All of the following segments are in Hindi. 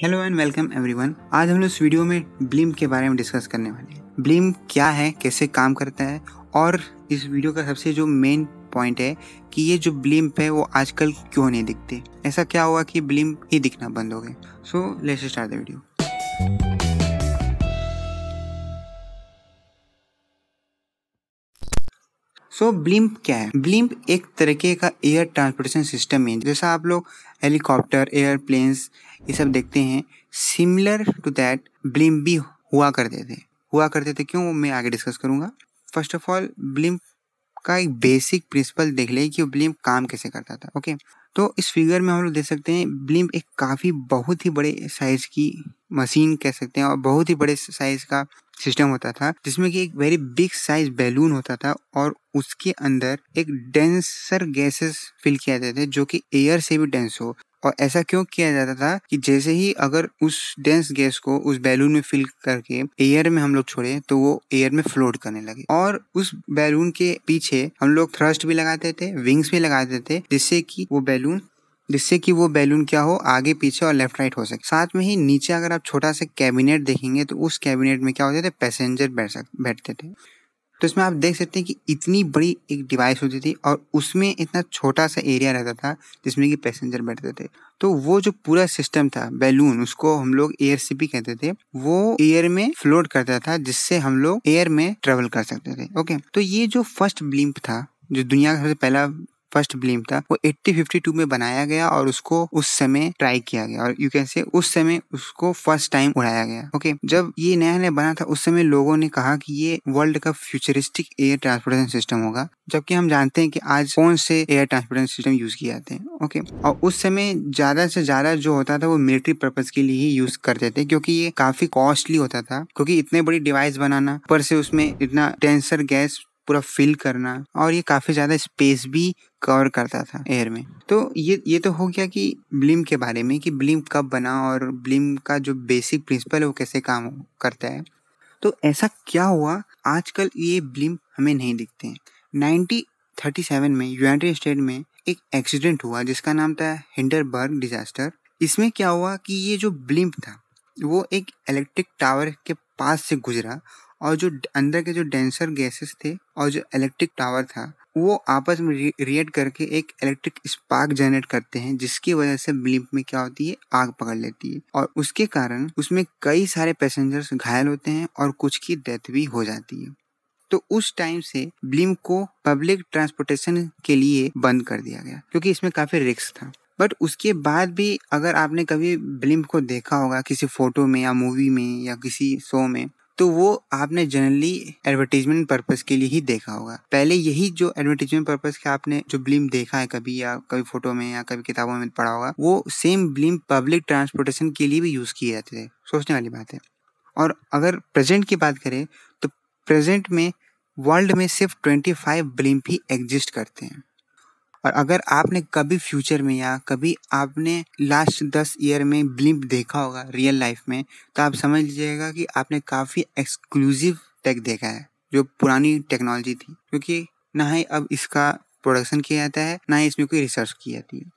हेलो एंड वेलकम एवरीवन आज हम लोग इस वीडियो में ब्लिम के बारे में डिस्कस करने वाले हैं ब्लिम क्या है कैसे काम करता है और इस वीडियो का सबसे जो मेन पॉइंट है कि ये जो ब्लिम्प है वो आजकल क्यों नहीं दिखते ऐसा क्या हुआ कि ब्लिम्प ही दिखना बंद हो गए so let's start the video so so, blimp क्या है ब्लिम्प एक तरीके का एयर ट्रांसपोर्टेशन सिस्टम है जैसा आप लोग हेलीकॉप्टर एयरप्लेन्स ये सब देखते हैं सिमिलर टू दैट ब्लिम्प भी हुआ करते थे हुआ करते थे क्यों मैं आगे डिस्कस करूंगा फर्स्ट ऑफ ऑल ब्लिम्प का एक बेसिक प्रिंसिपल देख ले कि ब्लिम्प काम कैसे करता था ओके तो इस फिगर में हम लोग देख सकते हैं ब्लिम्प एक काफ़ी बहुत ही बड़े साइज़ की मशीन कह सकते हैं और बहुत ही बड़े साइज़ का सिस्टम होता था जिसमें कि एक वेरी बिग साइज बैलून होता था और उसके अंदर एक डेंसर गैसेस फिल किया जाते थे जो कि एयर से भी डेंस हो और ऐसा क्यों किया जाता था कि जैसे ही अगर उस डेंस गैस को उस बैलून में फिल करके एयर में हम लोग छोड़े तो वो एयर में फ्लोट करने लगे और उस बैलून के पीछे हम लोग थ्रस्ट भी लगाते थे विंग्स भी लगाते थे जिससे कि वो बैलून जिससे कि वो बैलून क्या हो आगे पीछे और लेफ्ट राइट हो सके साथ में ही नीचे अगर आप छोटा सा कैबिनेट देखेंगे तो उस कैबिनेट में क्या होते थे पैसेंजर बैठ सक बैठते थे तो इसमें आप देख सकते हैं कि इतनी बड़ी एक डिवाइस होती थी और उसमें इतना छोटा सा एरिया रहता था जिसमें कि पैसेंजर बैठते थे तो वो जो पूरा सिस्टम था बैलून उसको हम लोग एयर से भी कहते थे वो एयर में फ्लोट करता था जिससे हम लोग एयर में ट्रेवल कर सकते थे ओके तो ये जो फर्स्ट ब्लिम्प था जो दुनिया का सबसे पहला फर्स्ट ब्लीम था वो 8052 में बनाया गया और उसको उस समय ट्राई किया गया और यू कैन से उस समय उसको फर्स्ट टाइम उड़ाया गया ओके okay, जब ये नया नया बना था उस समय लोगों ने कहा कि ये वर्ल्ड का फ्यूचरिस्टिक एयर ट्रांसपोर्टेशन सिस्टम होगा जबकि हम जानते हैं कि आज कौन से एयर ट्रांसपोर्टेशन सिस्टम यूज किए जाते हैं ओके okay? और उस समय ज्यादा से ज्यादा जो होता था वो मिलिट्री पर्पज के लिए ही यूज करते थे क्योंकि ये काफी कॉस्टली होता था क्योंकि इतने बड़ी डिवाइस बनाना पर से उसमें इतना टेंसर गैस पूरा फिल करना और ये काफ़ी ज़्यादा स्पेस भी कवर करता था एयर में तो ये ये तो हो गया कि ब्लिम के बारे में कि ब्लिम कब बना और ब्लिम का जो बेसिक प्रिंसिपल है वो कैसे काम करता है तो ऐसा क्या हुआ आजकल ये ब्लिम हमें नहीं दिखते हैं नाइनटीन थर्टी सेवन में यूनाइटेड स्टेट में एक एक्सीडेंट हुआ जिसका नाम था हिंडरबर्ग डिजास्टर इसमें क्या हुआ कि ये जो ब्लिम्प था वो एक इलेक्ट्रिक टावर के पास से गुजरा और जो अंदर के जो डेंसर गैसेस थे और जो इलेक्ट्रिक टावर था वो आपस में रिएक्ट करके एक इलेक्ट्रिक स्पार्क जनरेट करते हैं जिसकी वजह से ब्लिप में क्या होती है आग पकड़ लेती है और उसके कारण उसमें कई सारे पैसेंजर्स घायल होते हैं और कुछ की डेथ भी हो जाती है तो उस टाइम से ब्लिम को पब्लिक ट्रांसपोर्टेशन के लिए बंद कर दिया गया क्योंकि इसमें काफ़ी रिक्स था बट उसके बाद भी अगर आपने कभी ब्लिम को देखा होगा किसी फोटो में या मूवी में या किसी शो में तो वो आपने जनरली एडवर्टीजमेंट पर्पज के लिए ही देखा होगा पहले यही जो एडवर्टीजमेंट पर्पज का आपने जो ब्लिम देखा है कभी या कभी फोटो में या कभी किताबों में पढ़ा होगा वो सेम ब्लिम पब्लिक ट्रांसपोर्टेशन के लिए भी यूज किए जाते थे सोचने वाली बात है और अगर प्रेजेंट की बात करें तो प्रेजेंट में वर्ल्ड में सिर्फ ट्वेंटी फाइव ब्लिम्प ही एग्जिस्ट करते हैं और अगर आपने कभी फ्यूचर में या कभी आपने लास्ट दस ईयर में ब्लिप देखा होगा रियल लाइफ में तो आप समझ लीजिएगा कि आपने काफ़ी एक्सक्लूसिव टेक देखा है जो पुरानी टेक्नोलॉजी थी क्योंकि ना ही अब इसका प्रोडक्शन किया जाता है ना ही इसमें कोई रिसर्च की जाती है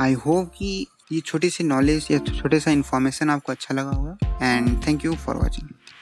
आई होप कि ये छोटी सी नॉलेज या छोटे सा इन्फॉर्मेशन आपको अच्छा लगा होगा and thank you for watching